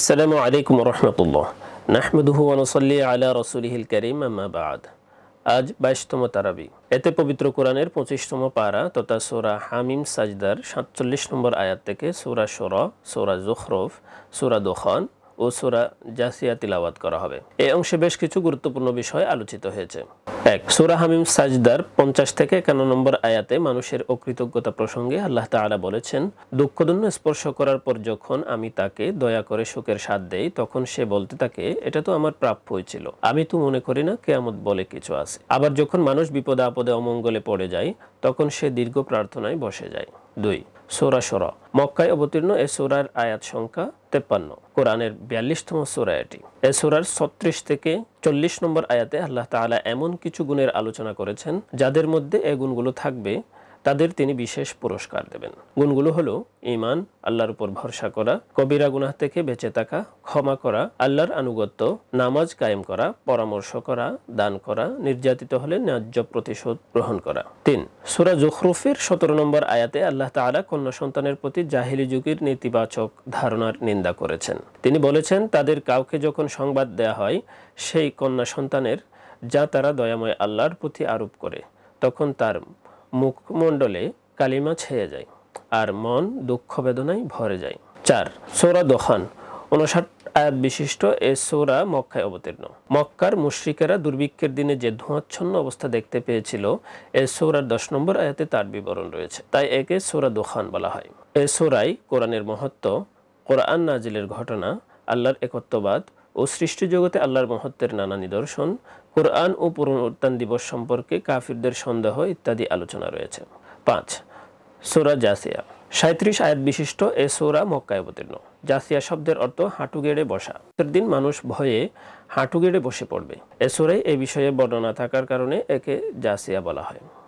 আসসালামু আলাইকুম রহমতুল্লাহ নাহমদুহু অনুসল্লি আলা রসুলিহিল করিম বাদ আজ বাইশতম তারাবি এতে পবিত্র কোরআনের পঁচিশতম পারা তথা সোরা হামিম সাজদার সাতচল্লিশ নম্বর আয়াত থেকে সোরা সোরা সোরা জোখরফ সোরা দোখন ও সোরা জাসিয়া তিলাবাত করা হবে এই অংশে বেশ কিছু গুরুত্বপূর্ণ বিষয় আলোচিত হয়েছে এক সোরা হামিম সাজদার পঞ্চাশ থেকে একান্ন নম্বর আয়াতে মানুষের অকৃতজ্ঞতা প্রসঙ্গে আল্লাহ তালা বলেছেন দুঃখদন্য স্পর্শ করার পর যখন আমি তাকে দয়া করে সুখের স্বাদ দেই তখন সে বলতে থাকে এটা তো আমার প্রাপ্য হয়েছিল আমি তো মনে করি না কেয়ামত বলে কিছু আছে আবার যখন মানুষ বিপদে আপদে অমঙ্গলে পড়ে যায় তখন সে দীর্ঘ প্রার্থনায় বসে যায় দুই সৌরা সরা মক্কায় অবতীর্ণ এ সৌরার আয়াত সংখ্যা তেপ্পান্ন কোরআনের বিয়াল্লিশতম সৌরা এটি এ সৌরার ছত্রিশ থেকে চল্লিশ নম্বর আয়াতে আল্লাহ তালা এমন কিছু গুণের আলোচনা করেছেন যাদের মধ্যে এ গুণগুলো থাকবে তাদের তিনি বিশেষ পুরস্কার দেবেন গুণগুলো হলো ইমান আল্লাহর উপর ভরসা করা কবিরা গুনাহ থেকে বেঁচে থাকা ক্ষমা করা আল্লাহর আনুগত্য নামাজ কায়েম করা পরামর্শ করা দান করা নির্যাতিত হলে ন্যায্য প্রতিশোধ গ্রহণ করা তিন সুরা জুখরুফের সতেরো নম্বর আয়াতে আল্লাহ তালা কন্যা সন্তানের প্রতি জাহিলি যুগের নেতিবাচক ধারণার নিন্দা করেছেন তিনি বলেছেন তাদের কাউকে যখন সংবাদ দেয়া হয় সেই কন্যা সন্তানের যা তারা দয়াময় আল্লাহর প্রতি আরোপ করে তখন তার মুখমণ্ডলে কালিমা ছেয়ে যায় আর মন দুঃখ বেদনায় ভরে যায় চার সোরা দোহান উনষাট আয়াত বিশিষ্ট এ সৌরা মক্কায় অবতীর্ণ মক্কার মুশ্রিকেরা দুর্ভিক্ষের দিনে যে ধোঁয়াচ্ছন্ন অবস্থা দেখতে পেয়েছিল এ সৌরার দশ নম্বর আয়াতে তার বিবরণ রয়েছে তাই একে সৌরা দোহান বলা হয় এ সৌরাই কোরআনের মহত্ব কোরআন নাজিলের ঘটনা আল্লাহর একত্ববাদ ও সৃষ্টি জগতে আল্লাহর মহত্বের নানা নিদর্শন কোরআন ও পুনরুত্থান দিবস সম্পর্কে কাফিরদের সন্দেহ ইত্যাদি আলোচনা রয়েছে পাঁচ সোরা জাসিয়া সাঁত্রিশ আয়াত বিশিষ্ট এ সোরা মক্কায় অবতীর্ণ জাসিয়া শব্দের অর্থ হাঁটু গেড়ে বসা দিন মানুষ ভয়ে হাঁটু গেড়ে বসে পড়বে এ সোরাই এ বিষয়ে বর্ণনা থাকার কারণে একে জাসিয়া বলা হয়